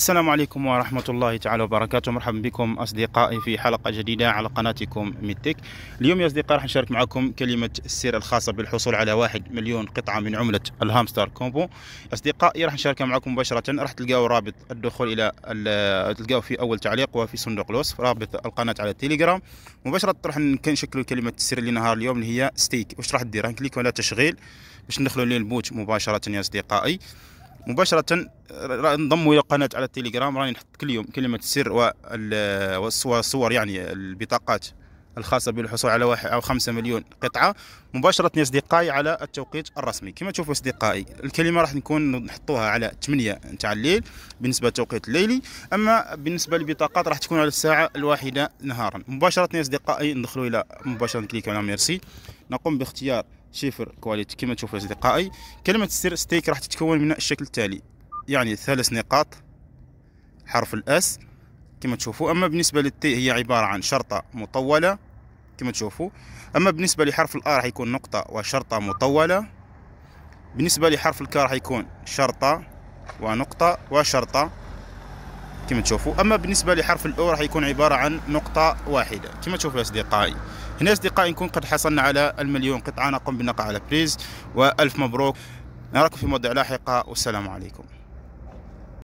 السلام عليكم ورحمة الله تعالى وبركاته مرحبا بكم أصدقائي في حلقة جديدة على قناتكم ميتك اليوم يا أصدقائي راح نشارك معكم كلمة السر الخاصة بالحصول على واحد مليون قطعة من عملة الهامستر كومبو أصدقائي راح نشاركها معكم مباشرة راح تلقاو رابط الدخول إلى تلقاو في أول تعليق وفي صندوق الوصف رابط القناة على التليجرام مباشرة راح نشكل كلمة السر لنهار اليوم اللي هي ستيك واش راح دير راح نكليك على تشغيل باش ندخلوا للبوت مباشرة يا أصدقائي مباشره انضموا الى قناه على التليجرام راني نحط كل يوم كلمه السر والصور يعني البطاقات الخاصة بالحصول على واحد أو خمسة مليون قطعة مباشرة يا أصدقائي على التوقيت الرسمي كما تشوفوا أصدقائي الكلمة راح نكون نحطوها على 8 نتاع الليل بالنسبة للتوقيت الليلي أما بالنسبة للبطاقات راح تكون على الساعة الواحدة نهارا مباشرة يا أصدقائي ندخلوا إلى مباشرة كليك على ميرسي نقوم باختيار شيفر كواليتي كما تشوفوا اصدقائي كلمه السر ستيك راح تتكون من الشكل التالي يعني ثلاث نقاط حرف الاس كما تشوفوا اما بالنسبه للتي هي عباره عن شرطه مطوله كما تشوفوا اما بالنسبه لحرف الار راح يكون نقطه وشرطه مطوله بالنسبه لحرف الكا راح يكون شرطه ونقطه وشرطه كما تشوفوا اما بالنسبه لحرف الاو راح يكون عباره عن نقطه واحده كما تشوفوا اصدقائي هنا اصدقائي نكون قد حصلنا على المليون قطعه نقوم بالنقاء على بريز والف مبروك نراكم في مواضيع لاحقه والسلام عليكم